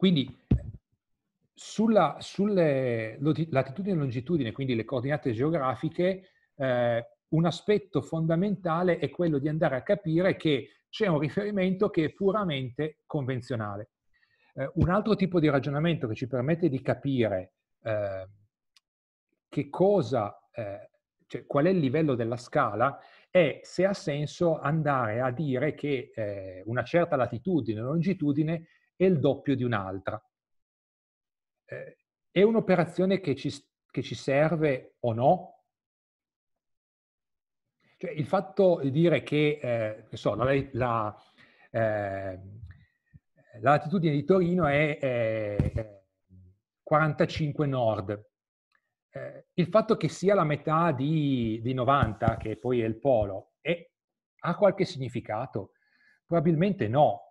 Quindi sulla, sulle latitudine e longitudine, quindi le coordinate geografiche, eh, un aspetto fondamentale è quello di andare a capire che c'è un riferimento che è puramente convenzionale. Eh, un altro tipo di ragionamento che ci permette di capire eh, che cosa, eh, cioè, qual è il livello della scala è se ha senso andare a dire che eh, una certa latitudine o longitudine e il doppio di un'altra. Eh, è un'operazione che ci, che ci serve o no? Cioè, il fatto di dire che, eh, so, la, la, eh, la, latitudine di Torino è, è eh, 45 nord, eh, il fatto che sia la metà di, di, 90, che poi è il polo, è, ha qualche significato? Probabilmente no.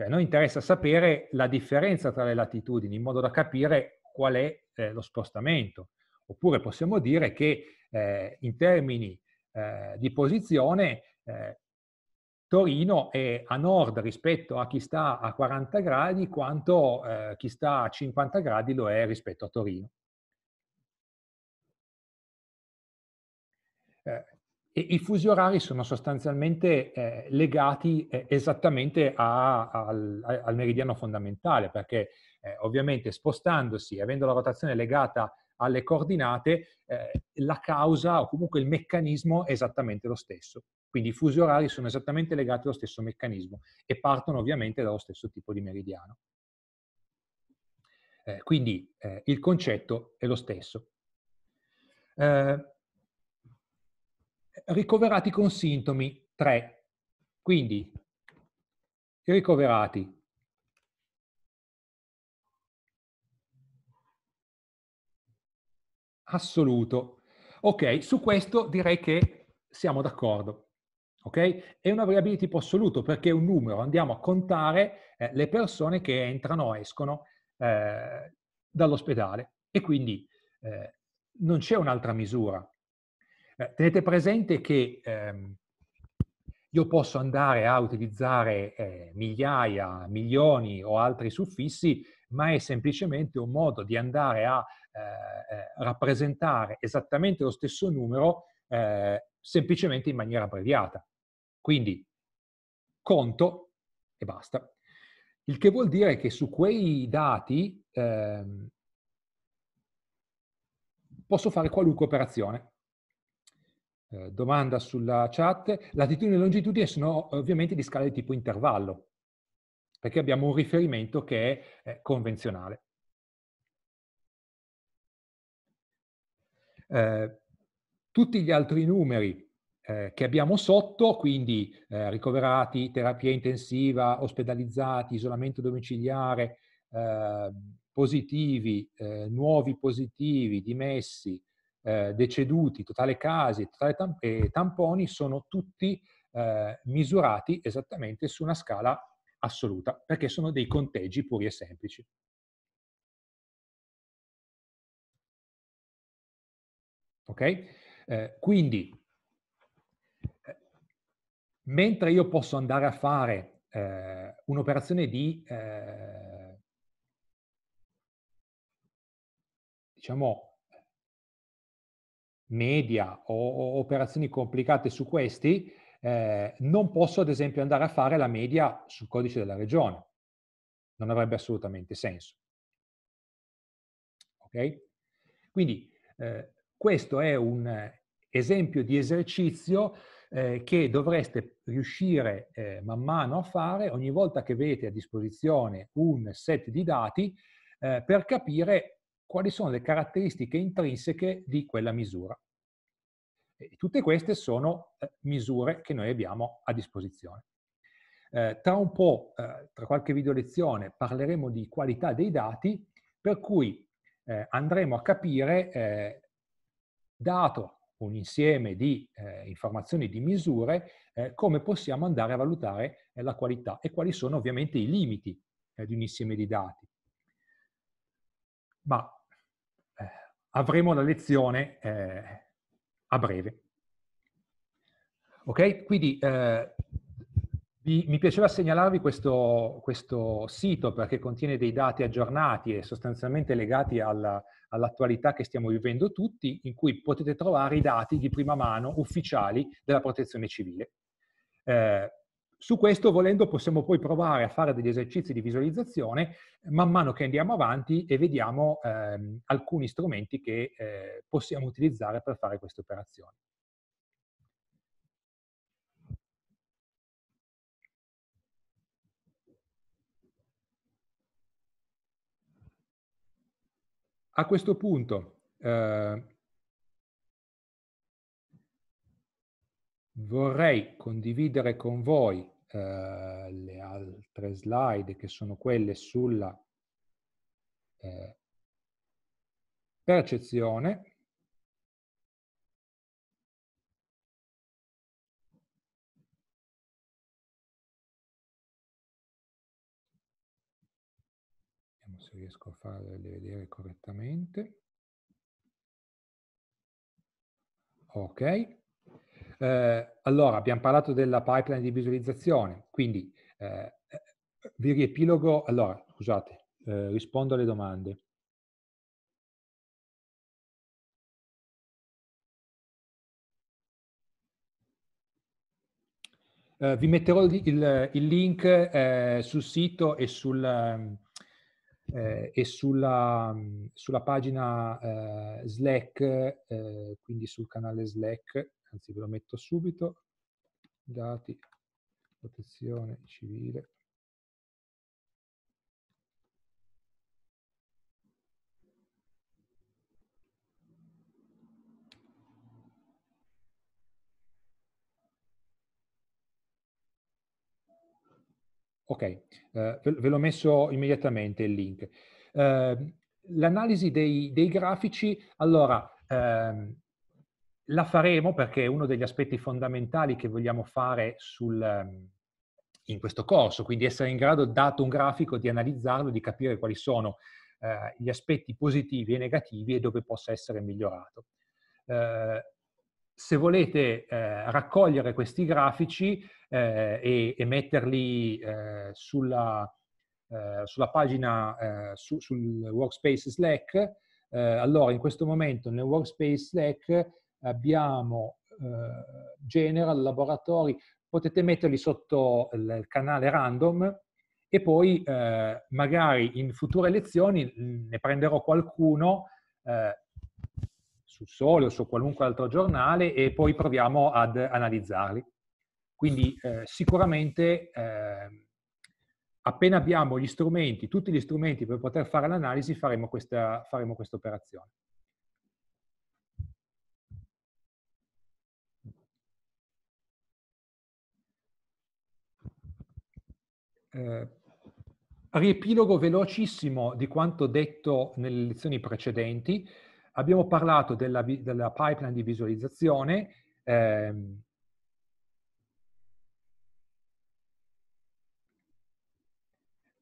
Cioè, noi interessa sapere la differenza tra le latitudini in modo da capire qual è eh, lo spostamento. Oppure possiamo dire che eh, in termini eh, di posizione eh, Torino è a nord rispetto a chi sta a 40 gradi quanto eh, chi sta a 50 gradi lo è rispetto a Torino. E I fusi orari sono sostanzialmente eh, legati eh, esattamente a, al, al, meridiano fondamentale, perché eh, ovviamente spostandosi, avendo la rotazione legata alle coordinate, eh, la causa o comunque il meccanismo è esattamente lo stesso. Quindi i fusi orari sono esattamente legati allo stesso meccanismo e partono ovviamente dallo stesso tipo di meridiano. Eh, quindi eh, il concetto è lo stesso. Eh, ricoverati con sintomi 3. Quindi i ricoverati assoluto. Ok, su questo direi che siamo d'accordo. Ok? È una variabile tipo assoluto perché è un numero, andiamo a contare eh, le persone che entrano o escono eh, dall'ospedale e quindi eh, non c'è un'altra misura. Eh, tenete presente che ehm, io posso andare a utilizzare eh, migliaia, milioni o altri suffissi, ma è semplicemente un modo di andare a eh, eh rappresentare esattamente lo stesso numero eh, semplicemente in maniera abbreviata. Quindi conto e basta. Il che vuol dire che su quei dati ehm, posso fare qualunque operazione. Eh, domanda sulla chat. Latitudine e longitudine sono eh, ovviamente di scala di tipo intervallo, perché abbiamo un riferimento che è eh, convenzionale. tutti gli altri numeri che abbiamo sotto, quindi ricoverati, terapia intensiva, ospedalizzati, isolamento domiciliare, ehm, positivi, nuovi positivi, dimessi, eh, deceduti, totale casi, totale tam- tamponi sono tutti eh, misurati esattamente su una scala assoluta, perché sono dei conteggi puri e semplici. Ok? Eh, quindi, eh, mentre io posso andare a fare eh, un'operazione di, eh, diciamo, media o, o operazioni complicate su questi, eh, non posso ad esempio andare a fare la media sul codice della regione. Non avrebbe assolutamente senso. Ok? Quindi eh, questo è un esempio di esercizio eh, che dovreste riuscire eh, man mano a fare ogni volta che avete a disposizione un set di dati eh, per capire quali sono le caratteristiche intrinseche di quella misura. E tutte queste sono eh, misure che noi abbiamo a disposizione. Eh, tra un po', eh, tra qualche video lezione, parleremo di qualità dei dati, per cui eh, andremo a capire, eh, dato un insieme di eh, informazioni di misure, come possiamo andare a valutare la qualità e quali sono ovviamente i limiti di un insieme di dati. Ma avremo la lezione eh, a breve. Ok? Quindi eh, vi, mi piaceva segnalarvi questo, questo, sito perché contiene dei dati aggiornati e sostanzialmente legati alla, all'attualità che stiamo vivendo tutti, in cui potete trovare i dati di prima mano ufficiali della protezione civile. Eh, su questo, volendo, possiamo poi provare a fare degli esercizi di visualizzazione eh, man mano che andiamo avanti e vediamo ehm, alcuni strumenti che eh, possiamo utilizzare per fare queste operazioni. A questo punto, eh, vorrei condividere con voi eh, le altre slide che sono quelle sulla eh, percezione. Vediamo se riesco a farle vedere correttamente. Ok. Eh, allora, abbiamo parlato della pipeline di visualizzazione, quindi eh, vi riepilogo, allora, scusate, eh, rispondo alle domande. Uh, vi metterò il, il, link eh, sul sito e, sul, eh, e sulla, sulla, pagina eh, Slack, eh, quindi sul canale Slack anzi ve lo metto subito, dati protezione civile. Ok, eh, ve l'ho messo immediatamente il link. Eh, l'analisi dei, dei, grafici, allora, ehm, la faremo perché è uno degli aspetti fondamentali che vogliamo fare sul, ehm, in questo corso, quindi essere in grado, dato un grafico, di analizzarlo, di capire quali sono eh, gli aspetti positivi e negativi e dove possa essere migliorato. Eh, se volete eh, raccogliere questi grafici eh, e, e, metterli eh, sulla, eh, sulla, pagina, su, sul workspace Slack, allora in questo momento nel workspace Slack abbiamo eh, General, Laboratori, potete metterli sotto il canale random e poi eh, magari in future lezioni ne prenderò qualcuno eh, su Sole o su qualunque altro giornale e poi proviamo ad analizzarli. Quindi eh, sicuramente eh, appena abbiamo gli strumenti, tutti gli strumenti per poter fare l'analisi, faremo questa, faremo questa operazione. eh, riepilogo velocissimo di quanto detto nelle lezioni precedenti. Abbiamo parlato della, della pipeline di visualizzazione. Ehm,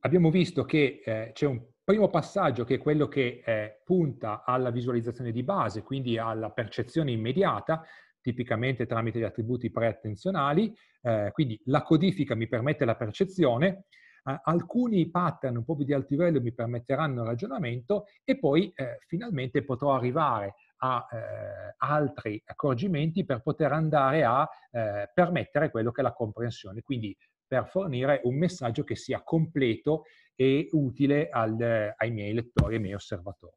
abbiamo visto che eh, c'è un primo passaggio che è quello che eh, punta alla visualizzazione di base, quindi alla percezione immediata, tipicamente tramite gli attributi preattenzionali, eh, quindi la codifica mi permette la percezione, eh, alcuni pattern un po' più di alto livello mi permetteranno il ragionamento e poi eh, finalmente potrò arrivare a eh, altri accorgimenti per poter andare a eh, permettere quello che è la comprensione, quindi per fornire un messaggio che sia completo e utile al, eh, ai miei lettori, e ai miei osservatori.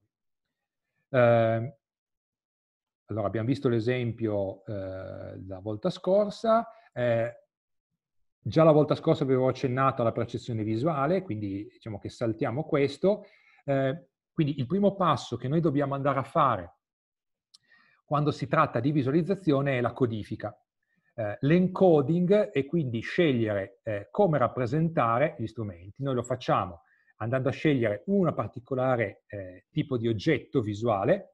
Eh, allora, abbiamo visto l'esempio eh, la volta scorsa, eh, già la volta scorsa avevo accennato alla percezione visuale, quindi diciamo che saltiamo questo. Eh, quindi il primo passo che noi dobbiamo andare a fare quando si tratta di visualizzazione è la codifica. Eh, l'encoding e quindi scegliere eh, come rappresentare gli strumenti. Noi lo facciamo andando a scegliere un particolare eh, tipo di oggetto visuale,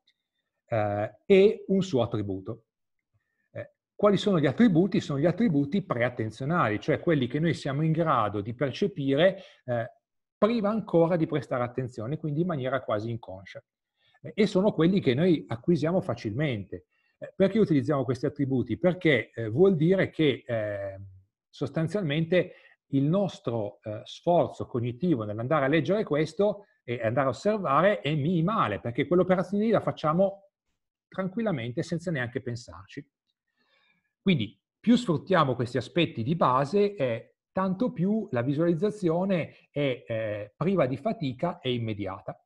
eh, e un suo attributo. Eh, quali sono gli attributi? Sono gli attributi preattenzionali, cioè quelli che noi siamo in grado di percepire eh, prima ancora di prestare attenzione, quindi in maniera quasi inconscia. Eh, e sono quelli che noi acquisiamo facilmente. Eh, perché utilizziamo questi attributi? Perché vuol dire che ehm, sostanzialmente il nostro eh, sforzo cognitivo nell'andare a leggere questo e andare a osservare è minimale, perché quell'operazione lì la facciamo tranquillamente senza neanche pensarci. Quindi più sfruttiamo questi aspetti di base, eh, tanto più la visualizzazione è eh, priva di fatica e immediata.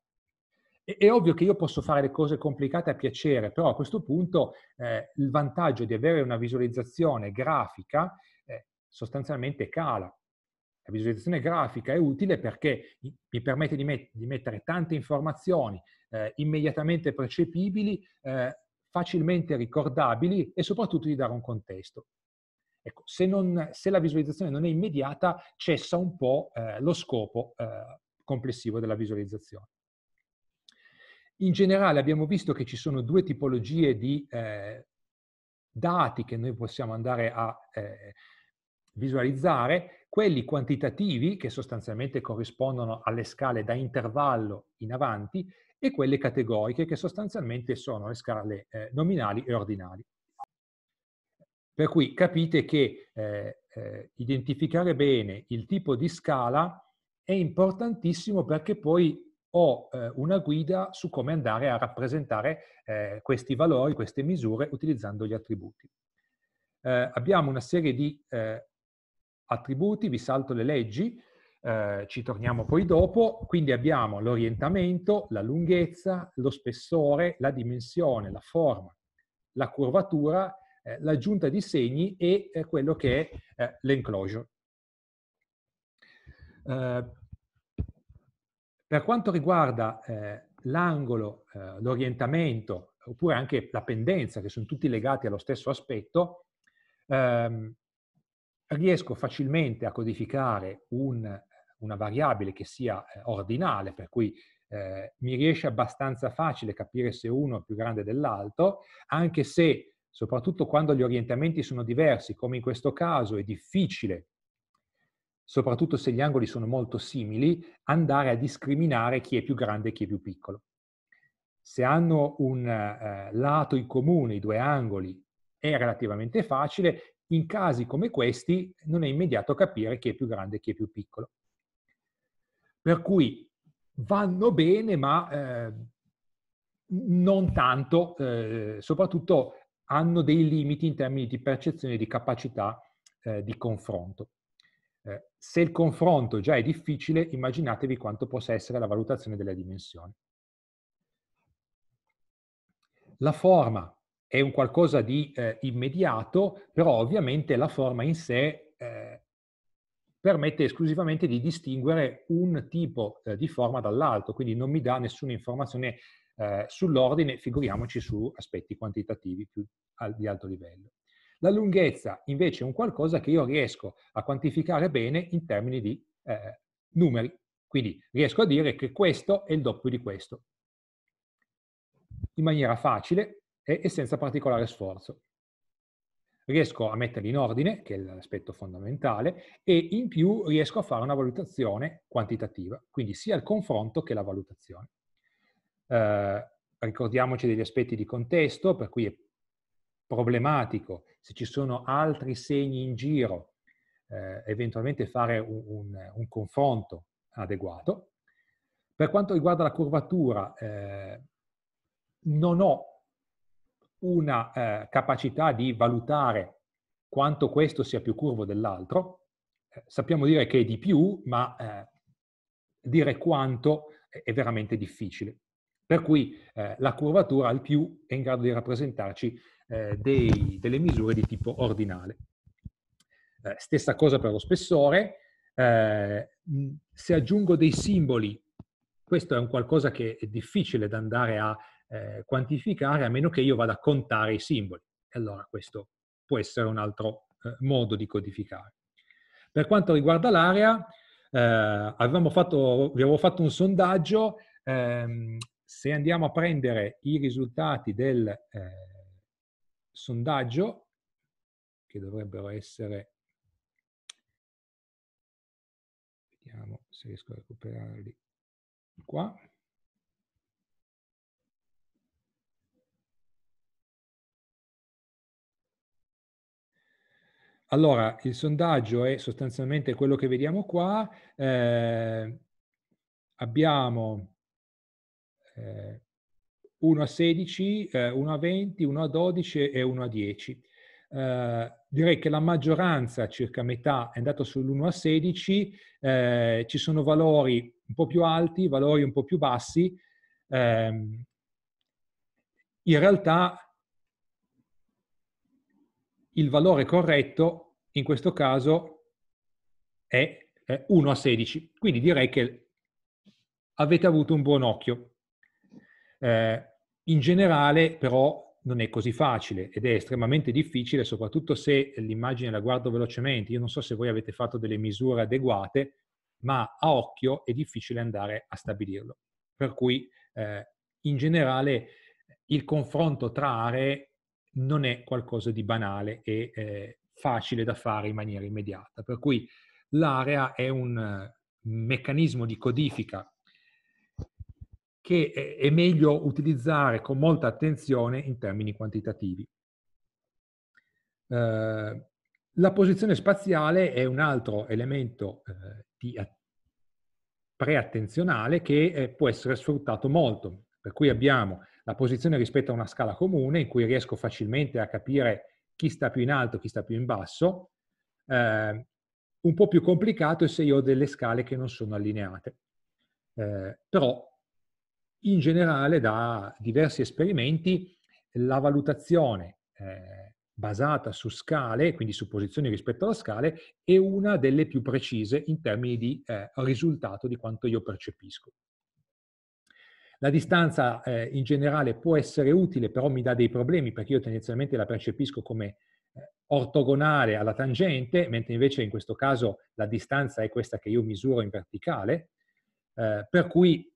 E, è ovvio che io posso fare le cose complicate a piacere, però a questo punto eh, il vantaggio di avere una visualizzazione grafica eh, sostanzialmente cala, la visualizzazione grafica è utile perché mi permette di, met di mettere tante informazioni eh, immediatamente percepibili, eh, facilmente ricordabili e soprattutto di dare un contesto. Ecco, se, non, se, la visualizzazione non è immediata, cessa un po' eh, lo scopo eh, complessivo della visualizzazione. In generale abbiamo visto che ci sono due tipologie di eh, dati che noi possiamo andare a eh, visualizzare quelli quantitativi che sostanzialmente corrispondono alle scale da intervallo in avanti e quelle categoriche che sostanzialmente sono le scale eh, nominali e ordinali. Per cui capite che eh, eh, identificare bene il tipo di scala è importantissimo perché poi ho eh, una guida su come andare a rappresentare eh, questi valori, queste misure utilizzando gli attributi. Eh, abbiamo una serie di attributi, vi salto le leggi, eh, ci torniamo poi dopo, quindi abbiamo l'orientamento, la lunghezza, lo spessore, la dimensione, la forma, la curvatura, eh, l'aggiunta di segni e eh, quello che è eh, l'enclosure. Eh, per quanto riguarda eh, l'angolo, l'orientamento, oppure anche la pendenza, che sono tutti legati allo stesso aspetto, ehm, riesco facilmente a codificare un, una variabile che sia eh, ordinale, per cui eh, mi riesce abbastanza facile capire se uno è più grande dell'altro, anche se, soprattutto quando gli orientamenti sono diversi, come in questo caso è difficile, soprattutto se gli angoli sono molto simili, andare a discriminare chi è più grande e chi è più piccolo. Se hanno un eh, lato in comune, i due angoli, è relativamente facile, in casi come questi non è immediato capire chi è più grande e chi è più piccolo. Per cui vanno bene, ma eh, non tanto, eh, soprattutto hanno dei limiti in termini di percezione e di capacità eh, di confronto. Eh, se il confronto già è difficile, immaginatevi quanto possa essere la valutazione della dimensione. La forma è un qualcosa di eh, immediato, però ovviamente la forma in sé eh, permette esclusivamente di distinguere un tipo eh, di forma dall'altro, quindi non mi dà nessuna informazione eh, sull'ordine, figuriamoci su aspetti quantitativi più al, di alto livello. La lunghezza invece è un qualcosa che io riesco a quantificare bene in termini di eh, numeri, quindi riesco a dire che questo è il doppio di questo. In maniera facile, e, e senza particolare sforzo. Riesco a metterli in ordine, che è l'aspetto fondamentale, e in più riesco a fare una valutazione quantitativa, quindi sia il confronto che la valutazione. Eh, ricordiamoci degli aspetti di contesto, per cui è problematico se ci sono altri segni in giro, eh, eventualmente fare un, un, un, confronto adeguato. Per quanto riguarda la curvatura, eh, non ho una eh, capacità di valutare quanto questo sia più curvo dell'altro. Eh, sappiamo dire che è di più, ma eh, dire quanto è veramente difficile. Per cui eh, la curvatura al più è in grado di rappresentarci eh, dei, delle misure di tipo ordinale. Eh, stessa cosa per lo spessore. se aggiungo dei simboli, questo è un qualcosa che è difficile da andare a eh, quantificare a meno che io vada a contare i simboli. E allora questo può essere un altro eh, modo di codificare. Per quanto riguarda l'area, eh, avevamo fatto, avevo fatto un sondaggio, ehm, se andiamo a prendere i risultati del eh, sondaggio, che dovrebbero essere, vediamo se riesco a recuperarli qua, Allora, il sondaggio è sostanzialmente quello che vediamo qua. Eh, abbiamo eh, 1 a 16, eh, 1 a 20, 1 a 12 e 1 a 10. Eh, direi che la maggioranza, circa metà, è andata sull'1 a 16. Eh, ci sono valori un po' più alti, valori un po' più bassi. Ehm, in realtà il valore corretto in questo caso è 1 a 16. Quindi direi che avete avuto un buon occhio. Eh, in generale però non è così facile ed è estremamente difficile, soprattutto se l'immagine la guardo velocemente. Io non so se voi avete fatto delle misure adeguate, ma a occhio è difficile andare a stabilirlo. Per cui eh, in generale il confronto tra aree non è qualcosa di banale e eh, facile da fare in maniera immediata. Per cui l'area è un eh, meccanismo di codifica che è meglio utilizzare con molta attenzione in termini quantitativi. Eh, la posizione spaziale è un altro elemento eh, di attività preattenzionale che eh, può essere sfruttato molto. Per cui abbiamo la posizione rispetto a una scala comune in cui riesco facilmente a capire chi sta più in alto, chi sta più in basso. Eh, un po' più complicato è se io ho delle scale che non sono allineate. Eh, però in generale da diversi esperimenti la valutazione eh, basata su scale, quindi su posizioni rispetto alla scale, è una delle più precise in termini di eh, risultato di quanto io percepisco. La distanza eh, in generale può essere utile, però mi dà dei problemi perché io tendenzialmente la percepisco come eh, ortogonale alla tangente, mentre invece in questo caso la distanza è questa che io misuro in verticale, eh, per cui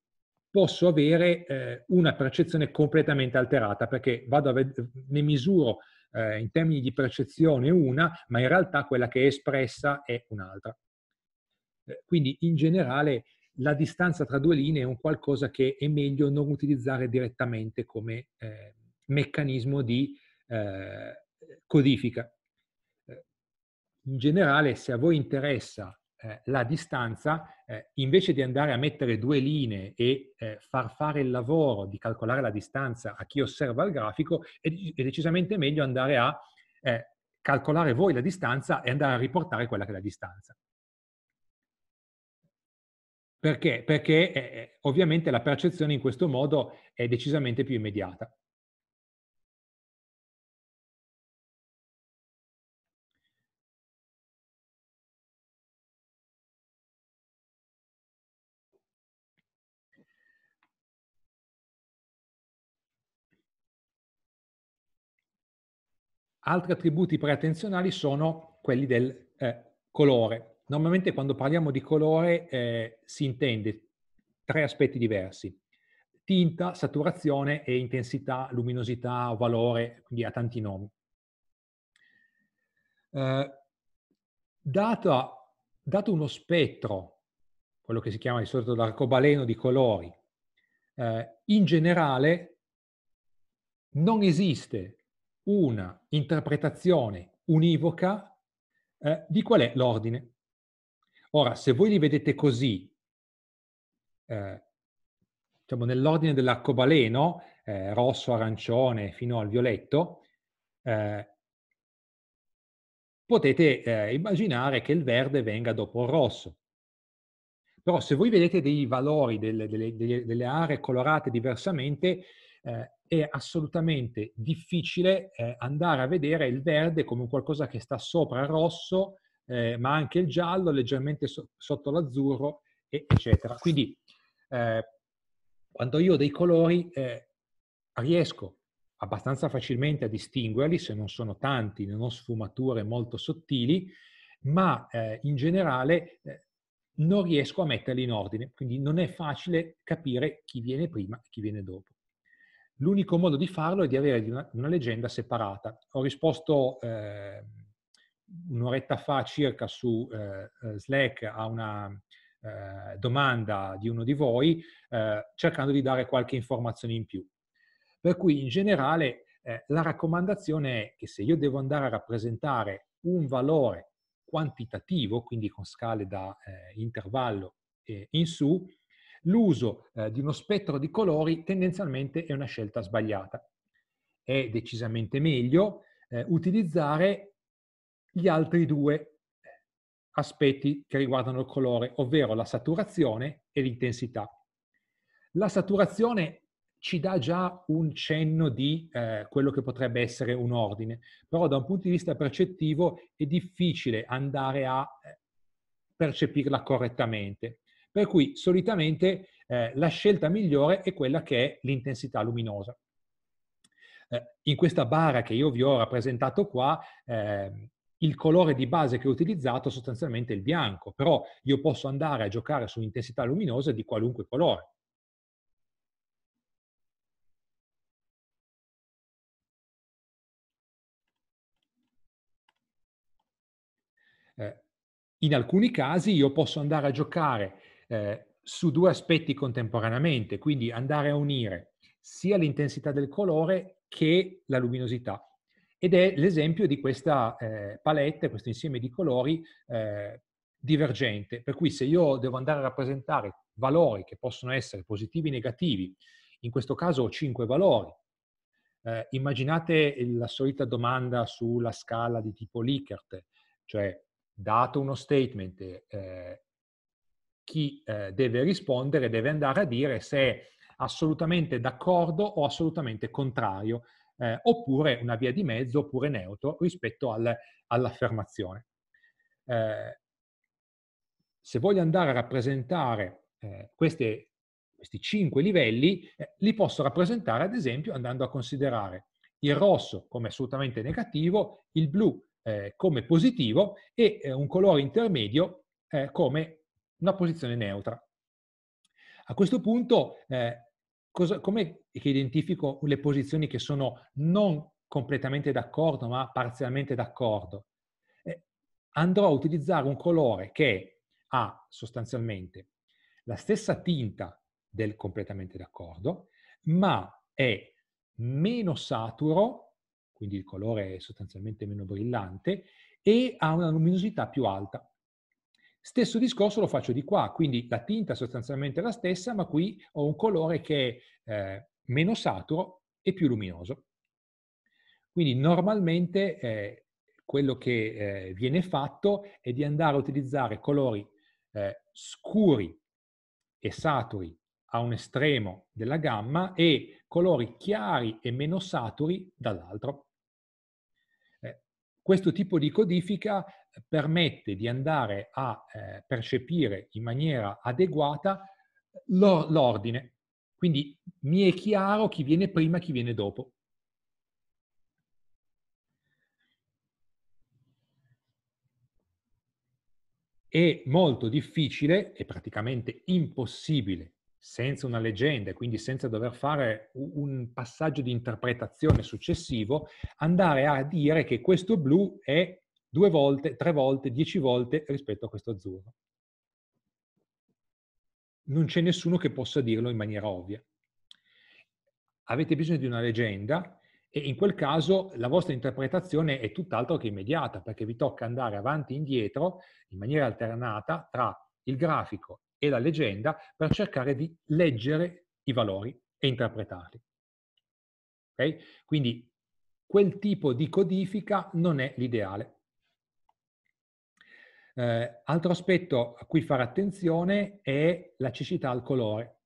posso avere eh, una percezione completamente alterata perché vado a ne misuro eh, in termini di percezione una, ma in realtà quella che è espressa è un'altra. Eh, quindi in generale la distanza tra due linee è un qualcosa che è meglio non utilizzare direttamente come eh, meccanismo di eh, codifica. Eh, in generale, se a voi interessa eh, la distanza, eh, invece di andare a mettere due linee e eh, far fare il lavoro di calcolare la distanza a chi osserva il grafico, è, è decisamente meglio andare a calcolare voi la distanza e andare a riportare quella che è la distanza. Perché? Perché eh, eh, ovviamente la percezione in questo modo è decisamente più immediata. Altri attributi preattenzionali sono quelli del eh, colore. Normalmente quando parliamo di colore eh, si intende tre aspetti diversi. Tinta, saturazione e intensità, luminosità o valore, quindi ha tanti nomi. Eh, data, dato uno spettro, quello che si chiama di solito l'arcobaleno di colori, eh, in generale non esiste una interpretazione univoca eh, di qual è l'ordine. Ora, se voi li vedete così, eh, diciamo nell'ordine dell'arcobaleno, eh, rosso, arancione, fino al violetto, eh, potete eh, immaginare che il verde venga dopo il rosso. Però se voi vedete dei valori, delle, delle, delle aree colorate diversamente, eh, è assolutamente difficile eh, andare a vedere il verde come qualcosa che sta sopra il rosso eh, ma anche il giallo leggermente so- sotto l'azzurro, e- eccetera. Quindi eh, quando io ho dei colori eh, riesco abbastanza facilmente a distinguerli, se non sono tanti, non ho sfumature molto sottili, ma eh, in generale eh, non riesco a metterli in ordine, quindi non è facile capire chi viene prima e chi viene dopo. L'unico modo di farlo è di avere una, una leggenda separata. Ho risposto eh, un'oretta fa circa su eh, eh, Slack a una eh, domanda di uno di voi, eh, cercando di dare qualche informazione in più. Per cui in generale eh, la raccomandazione è che se io devo andare a rappresentare un valore quantitativo, quindi con scale da eh, intervallo in su, l'uso di uno spettro di colori tendenzialmente è una scelta sbagliata. È decisamente meglio utilizzare gli altri due eh, aspetti che riguardano il colore, ovvero la saturazione e l'intensità. La saturazione ci dà già un cenno di eh, quello che potrebbe essere un ordine, però da un punto di vista percettivo è difficile andare a eh, percepirla correttamente. Per cui solitamente eh, la scelta migliore è quella che è l'intensità luminosa. Eh, in questa barra che io vi ho rappresentato qua, eh, il colore di base che ho utilizzato è sostanzialmente il bianco, però io posso andare a giocare su intensità luminosa di qualunque colore. Eh, in alcuni casi io posso andare a giocare eh, su due aspetti contemporaneamente, quindi andare a unire sia l'intensità del colore che la luminosità ed è l'esempio di questa eh, palette, questo insieme di colori eh, divergente, per cui se io devo andare a rappresentare valori che possono essere positivi e negativi, in questo caso ho 5 valori, eh, immaginate la solita domanda sulla scala di tipo Likert, cioè dato uno statement, eh, chi eh, deve rispondere deve andare a dire se è assolutamente d'accordo o assolutamente contrario eh, oppure una via di mezzo, oppure neutro, rispetto al, all'affermazione. Eh, se voglio andare a rappresentare eh, queste, questi cinque livelli, eh, li posso rappresentare ad esempio andando a considerare il rosso come assolutamente negativo, il blu eh, come positivo e eh, un colore intermedio come una posizione neutra. A questo punto eh, cosa, come identifico le posizioni che sono non completamente d'accordo, ma parzialmente d'accordo? Eh, andrò a utilizzare un colore che ha sostanzialmente la stessa tinta del completamente d'accordo, ma è meno saturo, quindi il colore è sostanzialmente meno brillante, e ha una luminosità più alta. Stesso discorso lo faccio di qua, quindi la tinta è sostanzialmente la stessa, ma qui ho un colore che è eh, meno saturo e più luminoso. Quindi normalmente eh, quello che eh, viene fatto è di andare a utilizzare colori scuri e saturi a un estremo della gamma e colori chiari e meno saturi dall'altro. questo tipo di codifica permette di andare a eh, percepire in maniera adeguata l'ordine. Quindi mi è chiaro chi viene prima e chi viene dopo. È molto difficile e praticamente impossibile senza una leggenda e quindi senza dover fare un passaggio di interpretazione successivo, andare a dire che questo blu è due volte, tre volte, dieci volte rispetto a questo azzurro. Non c'è nessuno che possa dirlo in maniera ovvia. Avete bisogno di una leggenda e in quel caso la vostra interpretazione è tutt'altro che immediata perché vi tocca andare avanti e indietro in maniera alternata tra il grafico e la leggenda per cercare di leggere i valori e interpretarli. Okay? Quindi quel tipo di codifica non è l'ideale. Eh, altro aspetto a cui fare attenzione è la cecità al colore.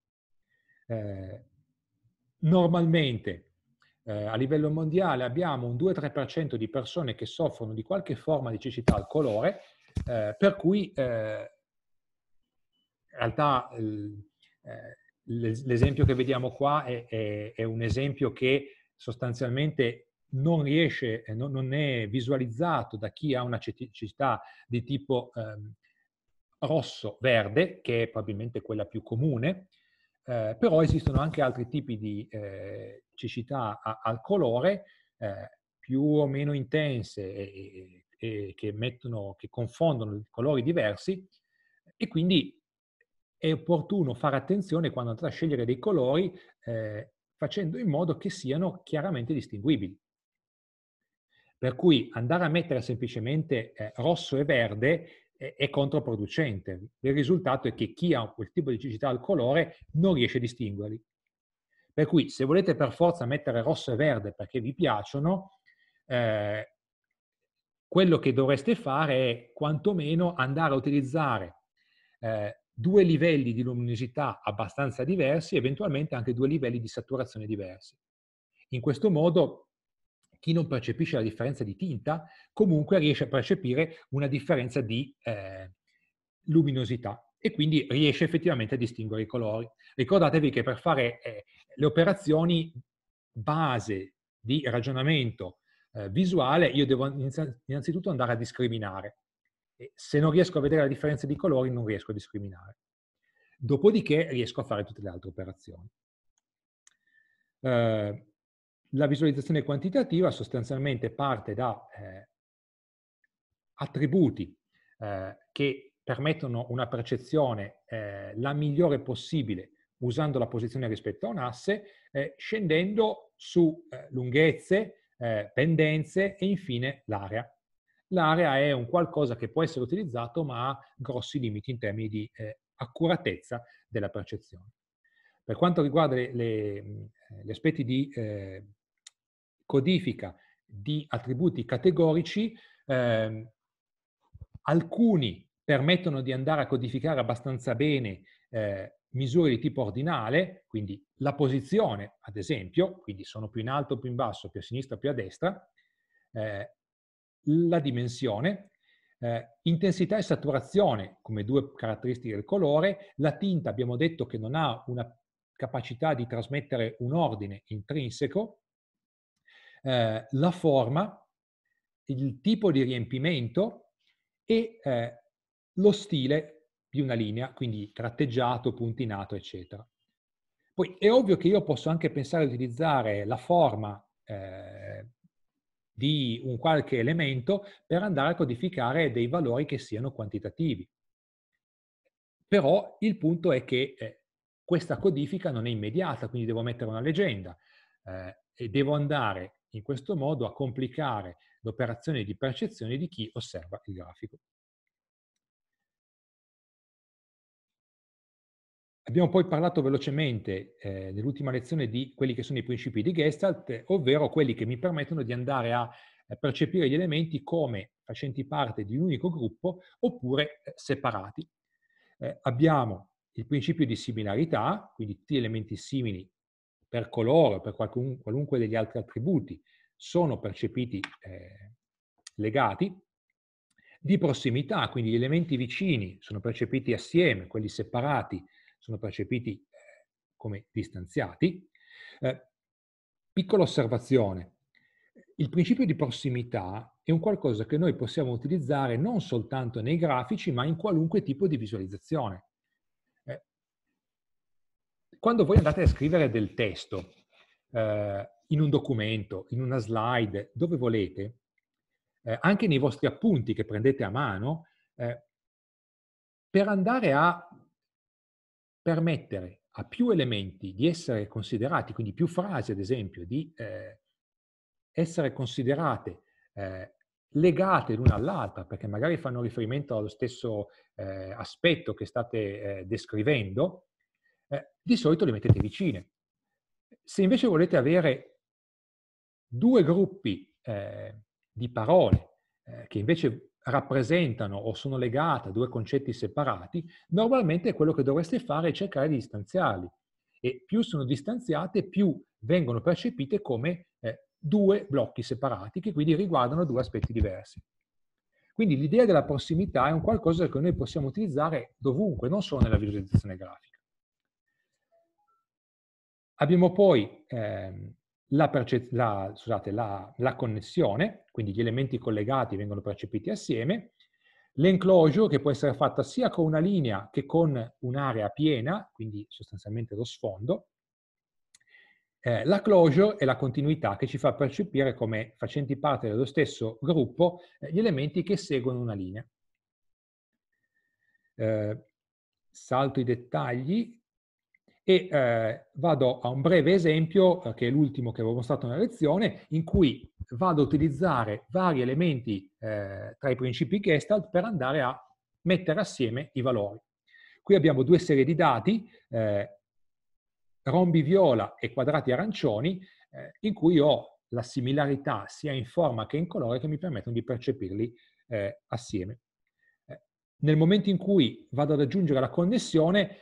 Eh, normalmente eh, a livello mondiale abbiamo un 2-3% di persone che soffrono di qualche forma di cecità al colore, eh, per cui eh, in realtà eh, l'esempio che vediamo qua è, è, è un esempio che sostanzialmente non riesce, eh, non, non è visualizzato da chi ha una cecità di tipo ehm, rosso-verde, che è probabilmente quella più comune, eh, però esistono anche altri tipi di eh, cecità a, al colore, eh, più o meno intense e, e, e che, mettono, che confondono colori diversi, e quindi è opportuno fare attenzione quando andate a scegliere dei colori eh, facendo in modo che siano chiaramente distinguibili. Per cui andare a mettere semplicemente eh, rosso e verde eh, è controproducente. Il risultato è che chi ha quel tipo di cecità al colore non riesce a distinguerli. Per cui se volete per forza mettere rosso e verde perché vi piacciono, eh, quello che dovreste fare è quantomeno andare a utilizzare eh, due livelli di luminosità abbastanza diversi, eventualmente anche due livelli di saturazione diversi. In questo modo chi non percepisce la differenza di tinta comunque riesce a percepire una differenza di eh, luminosità e quindi riesce effettivamente a distinguere i colori. Ricordatevi che per fare eh, le operazioni base di ragionamento eh, visuale io devo innanzitutto andare a discriminare. E se non riesco a vedere la differenza di colori non riesco a discriminare. Dopodiché riesco a fare tutte le altre operazioni. Eh, la visualizzazione quantitativa sostanzialmente parte da eh, attributi eh, che permettono una percezione eh, la migliore possibile usando la posizione rispetto a un asse, eh, scendendo su eh, lunghezze, eh, pendenze e infine l'area. L'area è un qualcosa che può essere utilizzato ma ha grossi limiti in termini di accuratezza della percezione. Per quanto riguarda le, le, gli aspetti di eh, codifica di attributi categorici, eh, alcuni permettono di andare a codificare abbastanza bene eh, misure di tipo ordinale, quindi la posizione, ad esempio, quindi sono più in alto, più in basso, più a sinistra, più a destra, eh, la dimensione, eh, intensità e saturazione come due caratteristiche del colore, la tinta abbiamo detto che non ha una capacità di trasmettere un ordine intrinseco, eh, la forma, il tipo di riempimento e eh, lo stile di una linea, quindi tratteggiato, puntinato, eccetera. Poi è ovvio che io posso anche pensare di utilizzare la forma eh, di un qualche elemento per andare a codificare dei valori che siano quantitativi. Però il punto è che eh, questa codifica non è immediata, quindi devo mettere una leggenda eh, e devo andare in questo modo a complicare l'operazione di percezione di chi osserva il grafico. Abbiamo poi parlato velocemente eh, nell'ultima lezione di quelli che sono i principi di Gestalt, ovvero quelli che mi permettono di andare a eh, percepire gli elementi come facenti parte di un unico gruppo oppure eh, separati. Eh, abbiamo il principio di similarità, quindi tutti gli elementi simili per colore, per qualcun, qualunque degli altri attributi sono percepiti eh, legati, di prossimità, quindi gli elementi vicini sono percepiti assieme, quelli separati sono percepiti eh, come distanziati. Eh, piccola osservazione, il principio di prossimità è un qualcosa che noi possiamo utilizzare non soltanto nei grafici, ma in qualunque tipo di visualizzazione quando voi andate a scrivere del testo eh, in un documento, in una slide, dove volete, eh, anche nei vostri appunti che prendete a mano, eh, per andare a permettere a più elementi di essere considerati, quindi più frasi ad esempio, di eh, essere considerate eh, legate l'una all'altra, perché magari fanno riferimento allo stesso eh, aspetto che state descrivendo, eh, di solito le mettete vicine. Se invece volete avere due gruppi eh, di parole eh, che invece rappresentano o sono legate a due concetti separati, normalmente quello che dovreste fare è cercare di distanziarli. E più sono distanziate, più vengono percepite come eh, due blocchi separati che quindi riguardano due aspetti diversi. Quindi l'idea della prossimità è un qualcosa che noi possiamo utilizzare dovunque, non solo nella visualizzazione grafica. Abbiamo poi ehm, la, la, scusate, la, la, connessione, quindi gli elementi collegati vengono percepiti assieme, l'enclosure che può essere fatta sia con una linea che con un'area piena, quindi sostanzialmente lo sfondo, eh, la closure è la continuità che ci fa percepire come facenti parte dello stesso gruppo eh, gli elementi che seguono una linea. Eh, salto i dettagli, e eh, vado a un breve esempio, eh, che è l'ultimo che avevo mostrato nella lezione, in cui vado a utilizzare vari elementi eh, tra i principi Gestalt per andare a mettere assieme i valori. Qui abbiamo due serie di dati, eh, rombi viola e quadrati arancioni, eh, in cui ho la similarità sia in forma che in colore che mi permettono di percepirli eh, assieme. nel momento in cui vado ad aggiungere la connessione,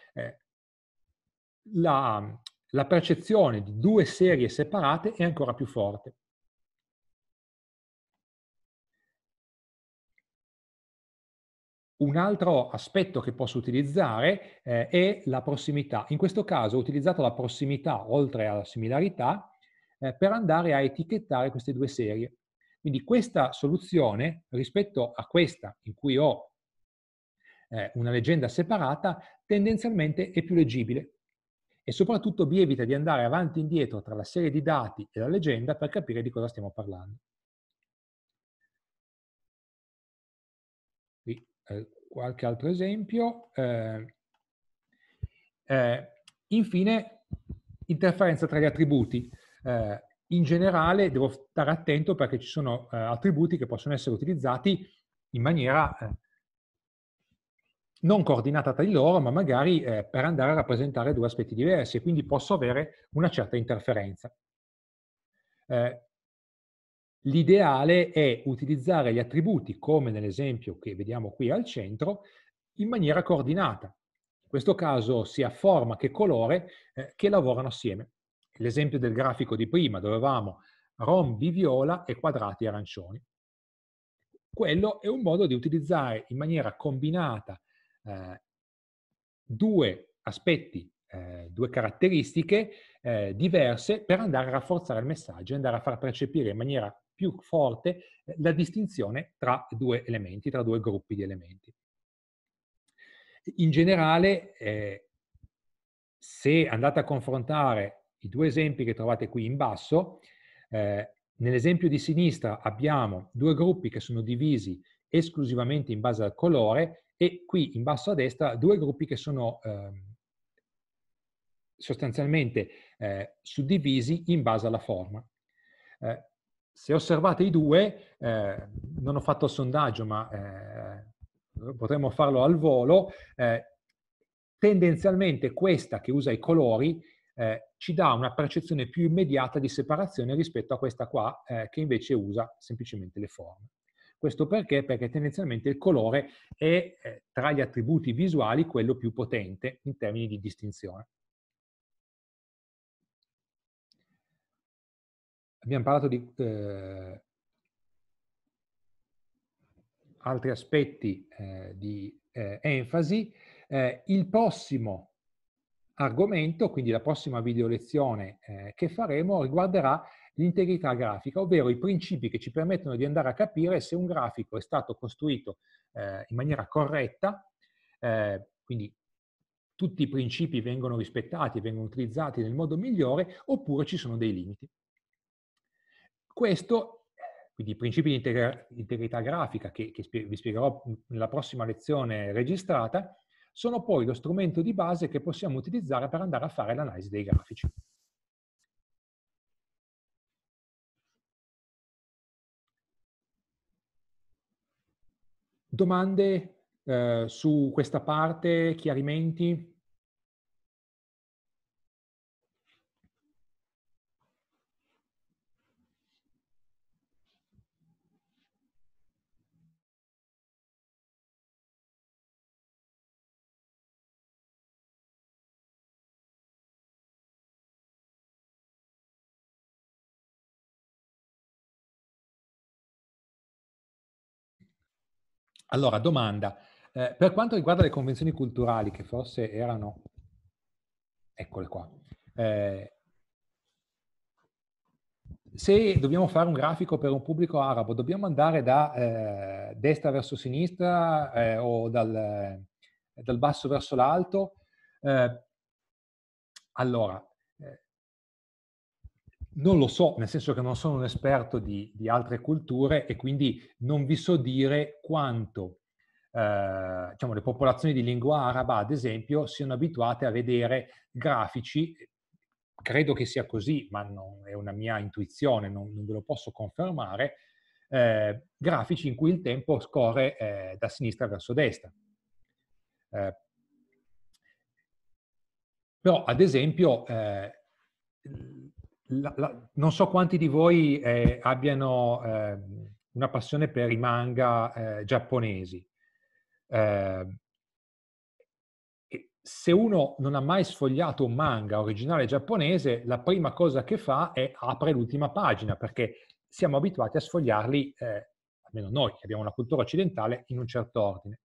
la, la percezione di due serie separate è ancora più forte. Un altro aspetto che posso utilizzare eh, è la prossimità. In questo caso ho utilizzato la prossimità oltre alla similarità eh, per andare a etichettare queste due serie. Quindi questa soluzione rispetto a questa in cui ho eh, una leggenda separata tendenzialmente è più leggibile e soprattutto vi evita di andare avanti e indietro tra la serie di dati e la leggenda per capire di cosa stiamo parlando. Qui, eh, qualche altro esempio. Eh, eh, infine, interferenza tra gli attributi. Eh, in generale devo stare attento perché ci sono eh, attributi che possono essere utilizzati in maniera eh, non coordinata tra di loro, ma magari eh, per andare a rappresentare due aspetti diversi e quindi posso avere una certa interferenza. Eh, L'ideale è utilizzare gli attributi, come nell'esempio che vediamo qui al centro, in maniera coordinata. In questo caso sia forma che colore eh, che lavorano assieme. L'esempio del grafico di prima, dove avevamo rombi viola e quadrati arancioni. Quello è un modo di utilizzare in maniera combinata eh, due aspetti, eh, due caratteristiche eh, diverse per andare a rafforzare il messaggio e andare a far percepire in maniera più forte eh, la distinzione tra due elementi, tra due gruppi di elementi. In generale, eh, se andate a confrontare i due esempi che trovate qui in basso, nell'esempio di sinistra abbiamo due gruppi che sono divisi esclusivamente in base al colore e qui in basso a destra due gruppi che sono ehm, sostanzialmente eh, suddivisi in base alla forma. Eh, se osservate i due, eh, non ho fatto il sondaggio, ma potremmo farlo al volo, tendenzialmente questa che usa i colori eh, ci dà una percezione più immediata di separazione rispetto a questa qua eh, che invece usa semplicemente le forme. Questo perché? Perché tendenzialmente il colore è eh, tra gli attributi visuali quello più potente in termini di distinzione. Abbiamo parlato di eh, altri aspetti eh, di eh, enfasi. Eh, il prossimo argomento, quindi la prossima video lezione che faremo, riguarderà l'integrità grafica, ovvero i principi che ci permettono di andare a capire se un grafico è stato costruito eh, in maniera corretta, eh, quindi tutti i principi vengono rispettati, e vengono utilizzati nel modo migliore, oppure ci sono dei limiti. Questo, quindi i principi di integrità grafica, che, che vi spiegherò nella prossima lezione registrata, sono poi lo strumento di base che possiamo utilizzare per andare a fare l'analisi dei grafici. Domande eh, su questa parte, chiarimenti? Allora, domanda. Eh, per quanto riguarda le convenzioni culturali, che forse erano... Eccole qua. Eh, se dobbiamo fare un grafico per un pubblico arabo, dobbiamo andare da eh, destra verso sinistra eh, o dal, dal, basso verso l'alto? Eh, allora, non lo so, nel senso che non sono un esperto di, di altre culture e quindi non vi so dire quanto eh, diciamo, le popolazioni di lingua araba, ad esempio, siano abituate a vedere grafici. Credo che sia così, ma è una mia intuizione, non, non ve lo posso confermare, eh, grafici in cui il tempo scorre eh, da sinistra verso destra. Eh, però, ad esempio, eh, la, la, non so quanti di voi eh, abbiano eh, una passione per i manga eh, giapponesi. Ehm, se uno non ha mai sfogliato un manga originale giapponese, la prima cosa che fa è apre l'ultima pagina, perché siamo abituati a sfogliarli, eh, almeno noi che abbiamo una cultura occidentale, in un certo ordine.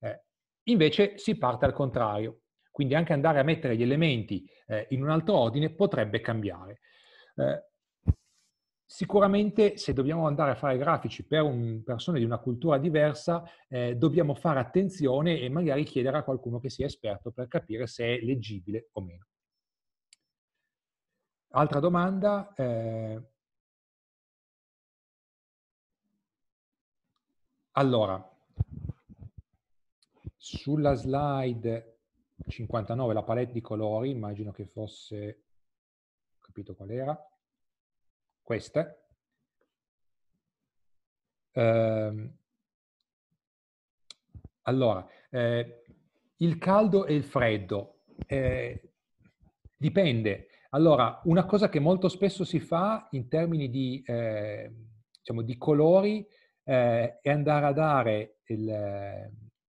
Eh, invece si parte al contrario quindi anche andare a mettere gli elementi eh, in un altro ordine potrebbe cambiare. Eh, sicuramente se dobbiamo andare a fare grafici per un, persone di una cultura diversa, eh, dobbiamo fare attenzione e magari chiedere a qualcuno che sia esperto per capire se è leggibile o meno. Altra domanda. Eh... Allora, sulla slide 59 la palette di colori, immagino che fosse, ho capito qual era, queste. Ehm, allora, eh, il caldo e il freddo. Eh, dipende. Allora, una cosa che molto spesso si fa in termini di, eh, diciamo, di colori eh, è andare a dare il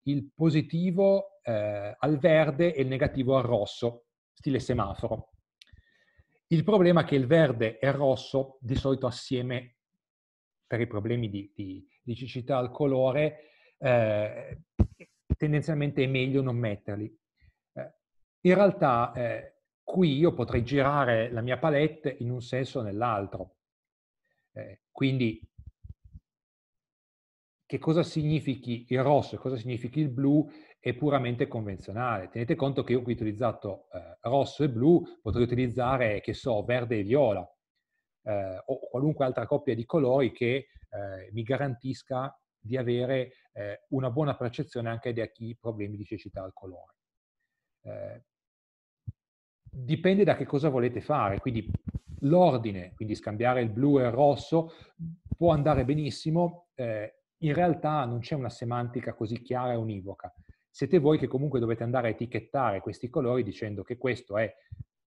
il positivo eh, al verde e il negativo al rosso, stile semaforo. Il problema è che il verde e il rosso, di solito assieme per i problemi di, di, di cecità al colore, eh, tendenzialmente è meglio non metterli. Eh, in realtà eh, qui io potrei girare la mia palette in un senso o nell'altro. Eh, quindi che cosa significhi il rosso e cosa significhi il blu è puramente convenzionale. Tenete conto che io qui ho utilizzato eh, rosso e blu, potrei utilizzare, che so, verde e viola eh, o qualunque altra coppia di colori che eh, mi garantisca di avere eh, una buona percezione anche da chi ha problemi di cecità al colore. Eh, dipende da che cosa volete fare, quindi l'ordine, quindi scambiare il blu e il rosso, può andare benissimo, eh, in realtà non c'è una semantica così chiara e univoca. Siete voi che comunque dovete andare a etichettare questi colori dicendo che questo è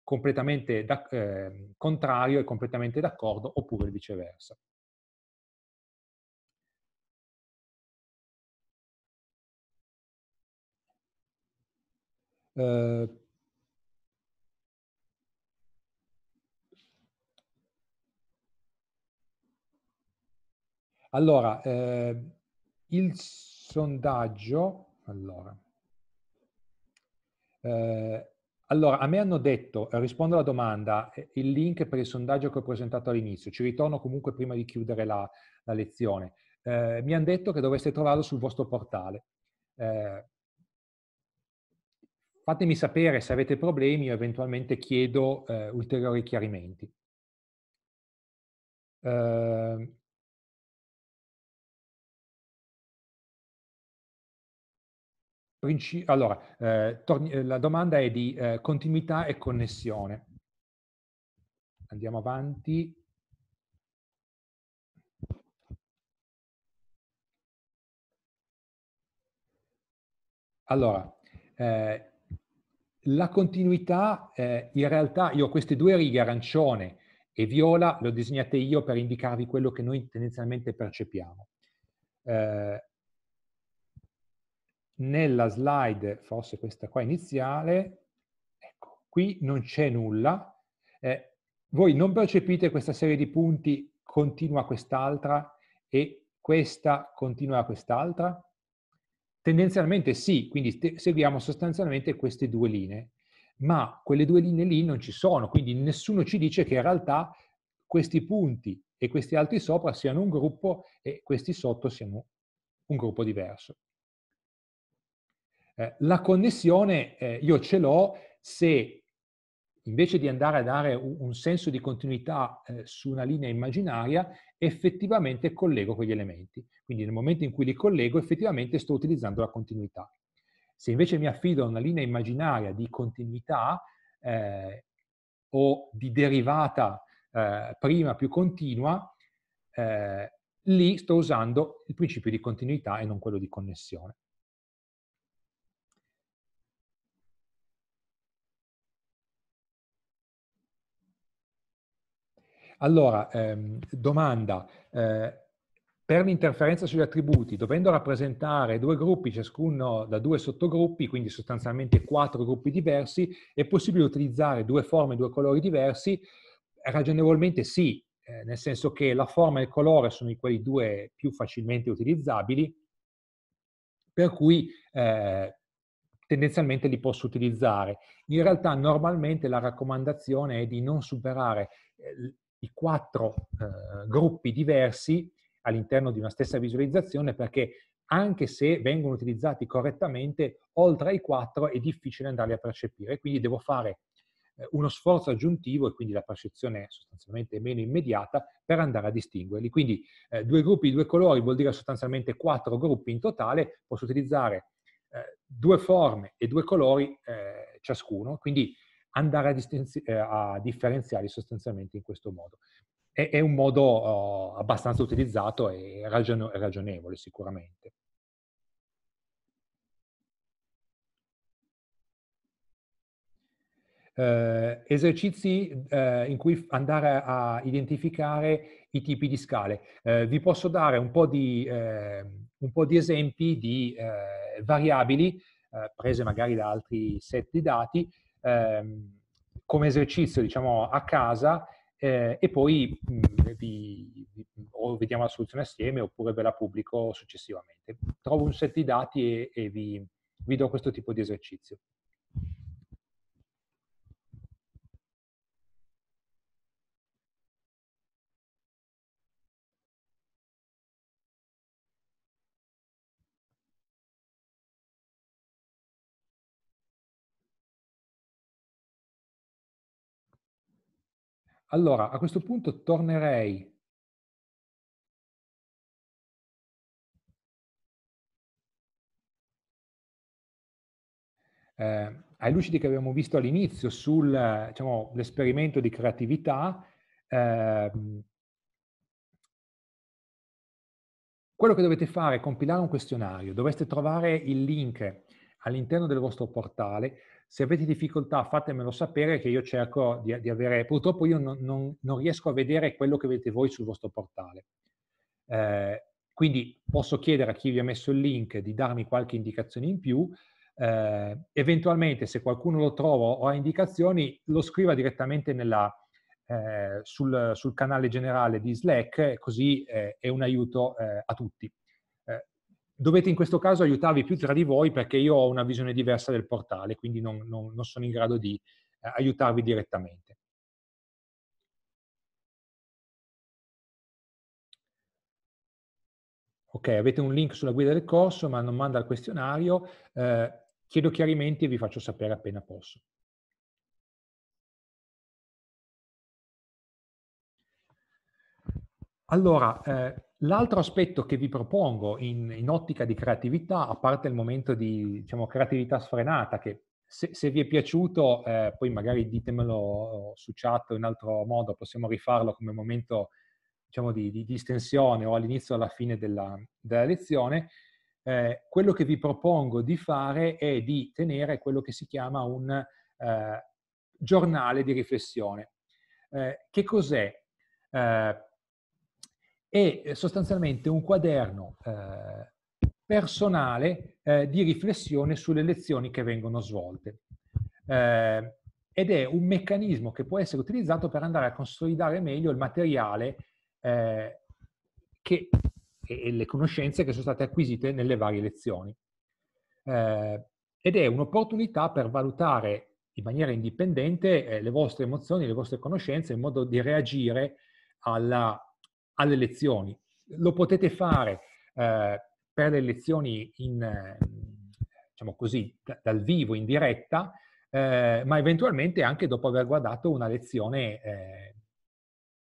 completamente da, eh, contrario e completamente d'accordo oppure viceversa. Uh, Allora, eh, il sondaggio, allora, eh, allora, a me hanno detto, eh, rispondo alla domanda, eh, il link per il sondaggio che ho presentato all'inizio, ci ritorno comunque prima di chiudere la, la lezione, eh, mi hanno detto che dovreste trovarlo sul vostro portale. Eh, fatemi sapere se avete problemi o eventualmente chiedo eh, ulteriori chiarimenti. Eh, allora, eh, eh, la domanda è di eh, continuità e connessione. Andiamo avanti. Allora, eh, la continuità, eh, in realtà io ho queste due righe arancione e viola le ho disegnate io per indicarvi quello che noi tendenzialmente percepiamo. Eh, nella slide, forse questa qua iniziale, ecco, qui non c'è nulla, eh, voi non percepite questa serie di punti continua quest'altra e questa continua quest'altra? Tendenzialmente sì, quindi seguiamo sostanzialmente queste due linee, ma quelle due linee lì non ci sono, quindi nessuno ci dice che in realtà questi punti e questi altri sopra siano un gruppo e questi sotto siano un gruppo diverso. Eh, la connessione eh, io ce l'ho se invece di andare a dare un, un senso di continuità eh, su una linea immaginaria, effettivamente collego quegli elementi. Quindi nel momento in cui li collego, effettivamente sto utilizzando la continuità. Se invece mi affido a una linea immaginaria di continuità eh, o di derivata eh, prima più continua, eh, lì sto usando il principio di continuità e non quello di connessione. Allora, ehm, domanda, eh, per l'interferenza sugli attributi, dovendo rappresentare due gruppi, ciascuno da due sottogruppi, quindi sostanzialmente quattro gruppi diversi, è possibile utilizzare due forme e due colori diversi? Ragionevolmente sì, eh, nel senso che la forma e il colore sono quei due più facilmente utilizzabili, per cui eh, tendenzialmente li posso utilizzare. In realtà normalmente la raccomandazione è di non superare eh, i quattro eh, gruppi diversi all'interno di una stessa visualizzazione perché anche se vengono utilizzati correttamente, oltre ai quattro è difficile andarli a percepire, quindi devo fare eh, uno sforzo aggiuntivo e quindi la percezione sostanzialmente meno immediata per andare a distinguerli. Quindi eh, due gruppi di due colori vuol dire sostanzialmente quattro gruppi in totale, posso utilizzare eh, due forme e due colori eh, ciascuno, quindi andare a, eh, a differenziarli sostanzialmente in questo modo. È, è un modo uh, abbastanza utilizzato e ragione, ragionevole sicuramente. Eh, esercizi eh, in cui andare a identificare i tipi di scale. Eh, vi posso dare un po' di, eh, un po di esempi di eh, variabili prese magari da altri set di dati ehm, come esercizio diciamo, a casa eh, e poi mh, mm, vi, o vediamo la soluzione assieme oppure ve la pubblico successivamente. Trovo un set di dati e, e vi, vi do questo tipo di esercizio. Allora, a questo punto tornerei eh, ai lucidi che abbiamo visto all'inizio sull'esperimento diciamo, di creatività, eh, quello che dovete fare è compilare un questionario. Dovreste trovare il link all'interno del vostro portale se avete difficoltà fatemelo sapere che io cerco di, di avere, purtroppo io non, non, non, riesco a vedere quello che avete voi sul vostro portale. Eh, quindi posso chiedere a chi vi ha messo il link di darmi qualche indicazione in più, eh, eventualmente se qualcuno lo trova o ha indicazioni lo scriva direttamente nella, eh, sul, sul, canale generale di Slack, così eh, è un aiuto eh, a tutti dovete in questo caso aiutarvi più tra di voi perché io ho una visione diversa del portale, quindi non, non, non sono in grado di eh, aiutarvi direttamente. Ok, avete un link sulla guida del corso, ma non manda il questionario. Eh, chiedo chiarimenti e vi faccio sapere appena posso. Allora, eh, L'altro aspetto che vi propongo in, in, ottica di creatività, a parte il momento di diciamo, creatività sfrenata, che se, se vi è piaciuto, eh, poi magari ditemelo su chat o in altro modo, possiamo rifarlo come momento diciamo, di, di distensione o all'inizio o alla fine della, della lezione, eh, quello che vi propongo di fare è di tenere quello che si chiama un eh, giornale di riflessione. Eh, che cos'è? Eh, è eh, sostanzialmente un quaderno eh, personale eh, di riflessione sulle lezioni che vengono svolte. Eh, ed è un meccanismo che può essere utilizzato per andare a consolidare meglio il materiale eh, che, e le conoscenze che sono state acquisite nelle varie lezioni. Eh, ed è un'opportunità per valutare in maniera indipendente le vostre emozioni, le vostre conoscenze, in modo di reagire alla alle lezioni. Lo potete fare eh, per le lezioni in, ehm, diciamo così, dal vivo, in diretta, eh, ma eventualmente anche dopo aver guardato una lezione eh,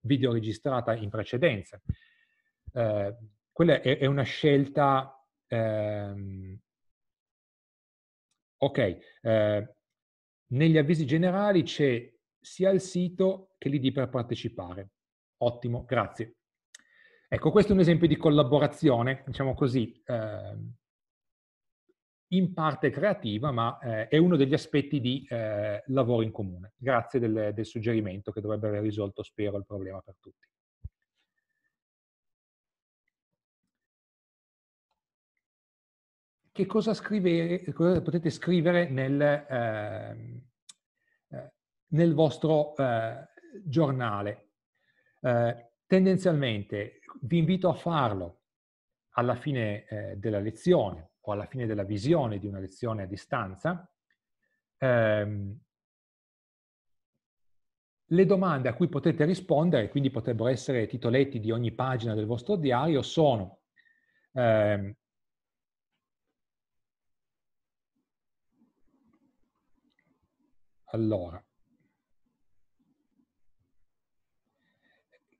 videoregistrata in precedenza. Eh, quella è, è, una scelta... Ehm, ok, eh, negli avvisi generali c'è sia il sito che l'ID per partecipare. Ottimo, grazie. Ecco, questo è un esempio di collaborazione, diciamo così, eh, in parte creativa, ma eh, è uno degli aspetti di eh, lavoro in comune. Grazie del, del, suggerimento che dovrebbe aver risolto, spero, il problema per tutti. Che cosa, scrivere, cosa potete scrivere nel, ehm, eh, nel vostro eh, giornale? Eh, tendenzialmente vi invito a farlo alla fine eh, della lezione o alla fine della visione di una lezione a distanza. Ehm, le domande a cui potete rispondere, quindi potrebbero essere titoletti di ogni pagina del vostro diario, sono ehm, allora,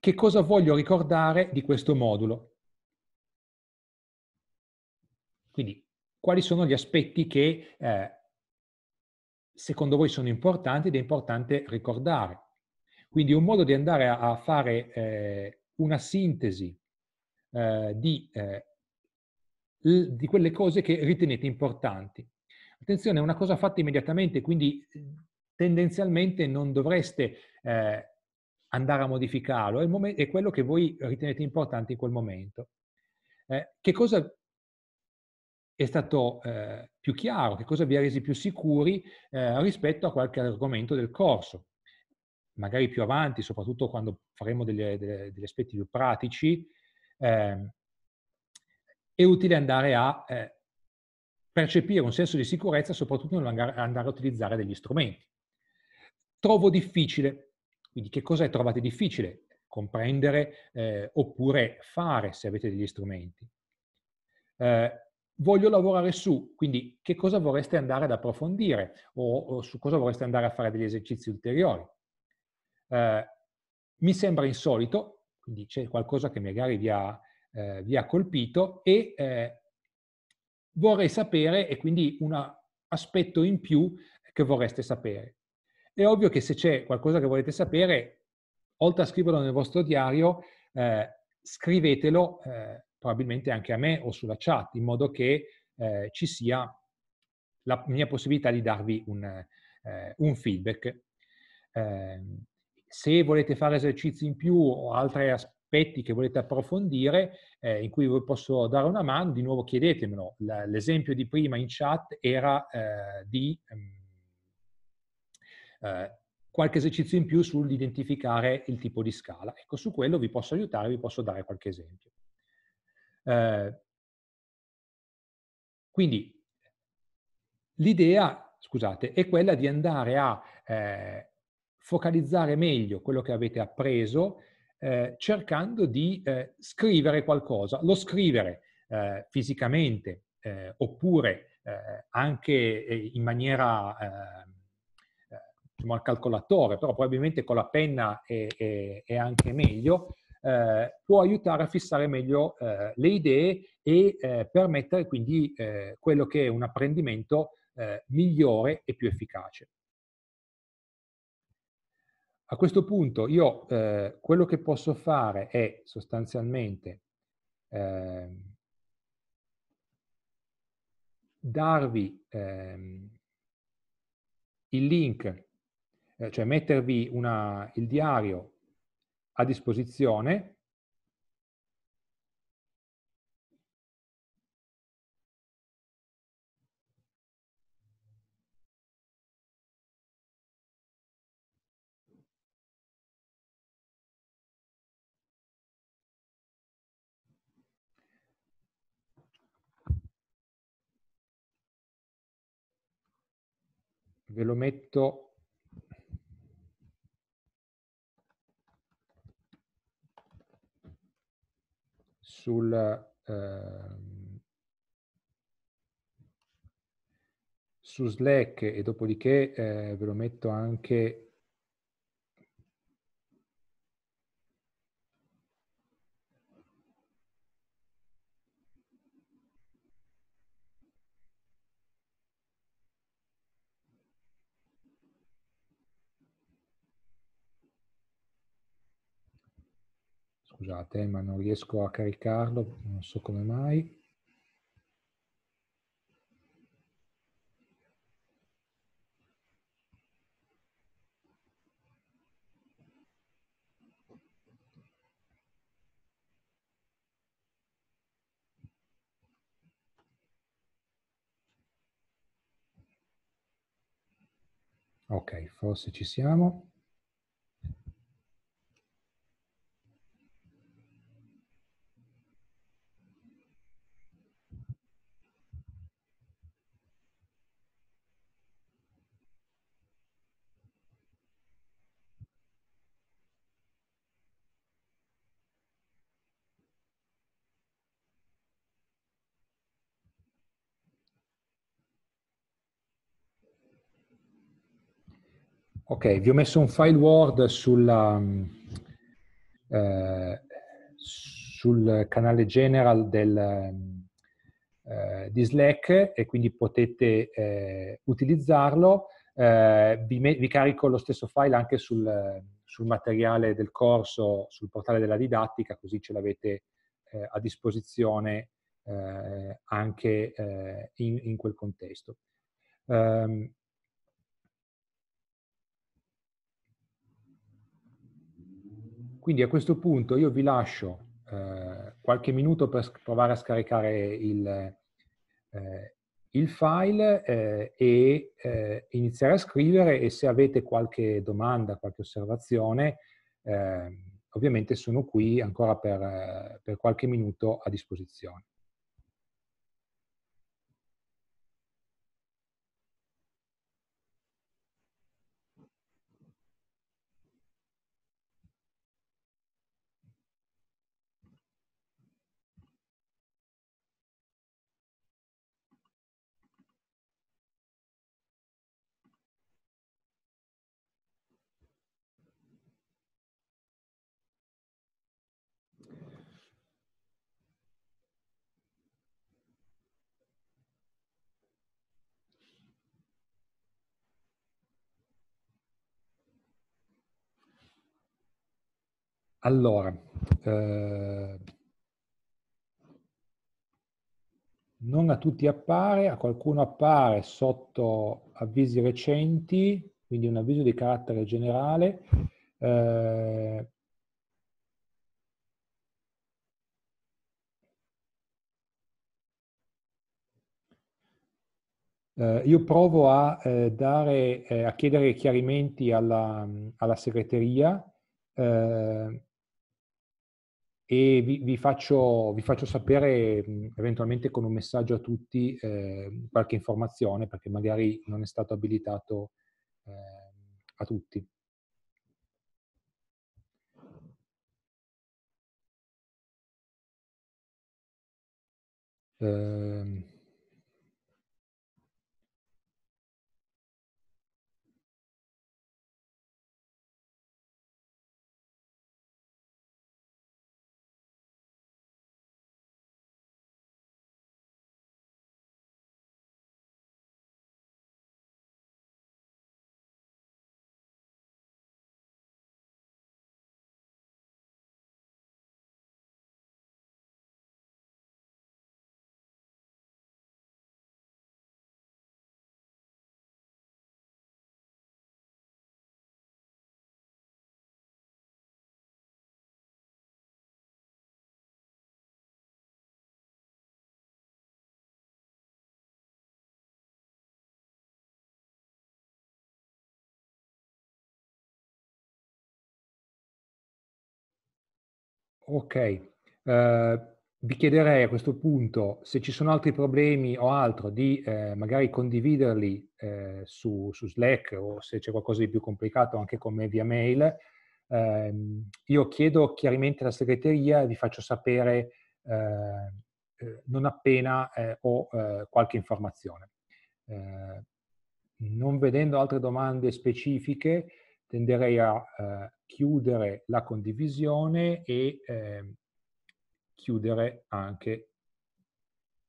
che cosa voglio ricordare di questo modulo. Quindi, quali sono gli aspetti che eh, secondo voi sono importanti ed è importante ricordare. Quindi un modo di andare a, fare eh, una sintesi eh, di, eh, di, quelle cose che ritenete importanti. Attenzione, è una cosa fatta immediatamente, quindi eh, tendenzialmente non dovreste eh, andare a modificarlo, è, momento, è quello che voi ritenete importante in quel momento. Eh, che cosa è stato eh, più chiaro, che cosa vi ha resi più sicuri eh, rispetto a qualche argomento del corso. Magari più avanti, soprattutto quando faremo delle, delle, degli aspetti più pratici, eh, è utile andare a eh, percepire un senso di sicurezza, soprattutto nell'andare a utilizzare degli strumenti. Trovo difficile quindi che cosa trovate difficile? Comprendere eh, oppure fare se avete degli strumenti. Eh, voglio lavorare su, quindi che cosa vorreste andare ad approfondire o, o su cosa vorreste andare a fare degli esercizi ulteriori. Eh, mi sembra insolito, quindi c'è qualcosa che magari vi ha, eh, vi ha colpito e eh, vorrei sapere e quindi un aspetto in più che vorreste sapere. È ovvio che se c'è qualcosa che volete sapere, oltre a scriverlo nel vostro diario, eh, scrivetelo eh, probabilmente anche a me o sulla chat, in modo che eh, ci sia la mia possibilità di darvi un, eh, un feedback. Ehm, se volete fare esercizi in più o altri aspetti che volete approfondire, eh, in cui vi posso dare una mano, di nuovo chiedetemelo. L'esempio di prima in chat era eh, di... Ehm, eh, qualche esercizio in più sull'identificare il tipo di scala. Ecco, su quello vi posso aiutare, vi posso dare qualche esempio. Eh, quindi l'idea, scusate, è quella di andare a eh, focalizzare meglio quello che avete appreso eh, cercando di eh, scrivere qualcosa. Lo scrivere eh, fisicamente eh, oppure eh, anche in maniera diciamo, al calcolatore, però probabilmente con la penna è, è, è anche meglio, eh, può aiutare a fissare meglio eh, le idee e eh, permettere quindi eh, quello che è un apprendimento eh, migliore e più efficace. A questo punto io eh, quello che posso fare è sostanzialmente ehm, darvi ehm, il link eh, cioè mettervi una, il diario a disposizione ve lo metto sul, eh, su Slack e dopodiché eh, ve lo metto anche scusate, eh, ma non riesco a caricarlo, non so come mai. Ok, forse ci siamo. ok, vi ho messo un file Word sulla, eh, sul canale general del, eh, di Slack e quindi potete eh, utilizzarlo. Eh, vi, vi, carico lo stesso file anche sul, sul, materiale del corso, sul portale della didattica, così ce l'avete eh, a disposizione eh, anche in, in, quel contesto. Um, Quindi a questo punto io vi lascio eh, qualche minuto per provare a scaricare il, eh, il file eh, e eh, iniziare a scrivere e se avete qualche domanda, qualche osservazione, eh, ovviamente sono qui ancora per, per qualche minuto a disposizione. Allora, eh, non a tutti appare, a qualcuno appare sotto avvisi recenti, quindi un avviso di carattere generale. Eh, Eh, io provo a, eh, dare, eh, a, chiedere chiarimenti alla, alla segreteria. Eh, e vi, vi, faccio, vi faccio, sapere eventualmente con un messaggio a tutti eh, qualche informazione perché magari non è stato abilitato eh, a tutti. Eh, Ok, eh, vi chiederei a questo punto se ci sono altri problemi o altro di eh, magari condividerli eh, su, su, Slack o se c'è qualcosa di più complicato anche con me via mail. Ehm, io chiedo chiaramente alla segreteria e vi faccio sapere eh, eh, non appena eh, ho qualche informazione. non vedendo altre domande specifiche, tenderei a chiudere la condivisione e eh, chiudere anche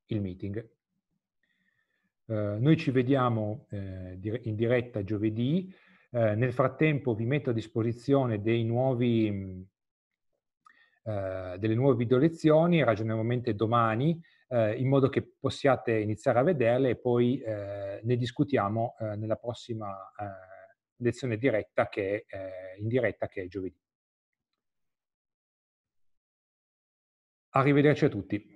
il meeting. Eh, noi ci vediamo eh, in diretta giovedì, eh, nel frattempo vi metto a disposizione dei nuovi, eh, delle nuove video lezioni, ragionevolmente domani, eh, in modo che possiate iniziare a vederle e poi ne discutiamo nella prossima lezione diretta che eh, in diretta che è giovedì. Arrivederci a tutti.